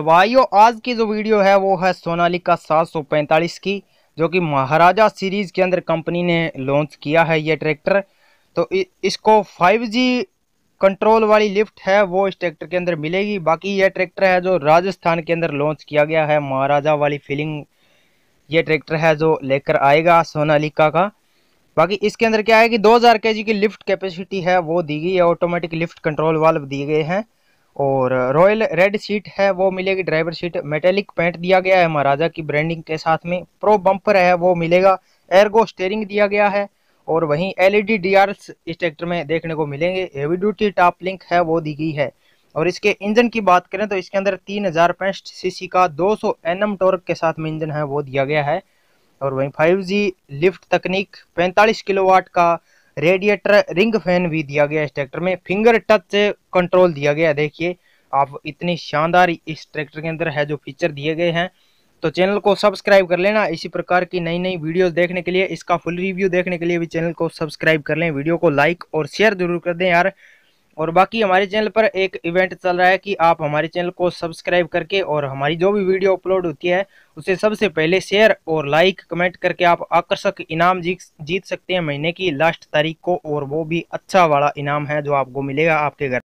तो भाइयों आज की जो वीडियो है वो है सोनालिका 745 की जो कि महाराजा सीरीज़ के अंदर कंपनी ने लॉन्च किया है ये ट्रैक्टर तो इसको 5G कंट्रोल वाली लिफ्ट है वो इस ट्रैक्टर के अंदर मिलेगी बाकी यह ट्रैक्टर है जो राजस्थान के अंदर लॉन्च किया गया है महाराजा वाली फीलिंग ये ट्रैक्टर है जो लेकर आएगा सोनालिका का बाकी इसके अंदर क्या है कि 2000 केजी की लिफ्ट कैपेसिटी है वो दी गई है ऑटोमेटिक लिफ्ट कंट्रोल वाल्व दिए गए हैं और रॉयल रेड सीट है वो मिलेगी ड्राइवर सीट मेटेलिक पेंट दिया गया है महाराजा की ब्रांडिंग के साथ में प्रो बम्पर है वो मिलेगा एयरगो स्टेयरिंग दिया गया है और वहीं एलईडी डीआरएस e इस ट्रैक्टर में देखने को मिलेंगे हेवी ड्यूटी टॉप लिंक है वो दी गई है और इसके इंजन की बात करें तो इसके अंदर तीन हजार पैंसठ सी का 200 सौ एन टॉर्क के साथ में इंजन है वो दिया गया है और वहीं 5G लिफ्ट तकनीक 45 किलोवाट का रेडिएटर रिंग फैन भी दिया गया इस ट्रैक्टर में फिंगर टच कंट्रोल दिया गया देखिए आप इतनी शानदार इस ट्रैक्टर के अंदर है जो फीचर दिए गए हैं तो चैनल को सब्सक्राइब कर लेना इसी प्रकार की नई नई वीडियोस देखने के लिए इसका फुल रिव्यू देखने के लिए भी चैनल को सब्सक्राइब कर लें वीडियो को लाइक और शेयर जरूर कर दें यार और बाकी हमारे चैनल पर एक इवेंट चल रहा है कि आप हमारे चैनल को सब्सक्राइब करके और हमारी जो भी वीडियो अपलोड होती है उसे सबसे पहले शेयर और लाइक कमेंट करके आप आकर्षक इनाम जीत जीत सकते हैं महीने की लास्ट तारीख को और वो भी अच्छा वाला इनाम है जो आपको मिलेगा आपके घर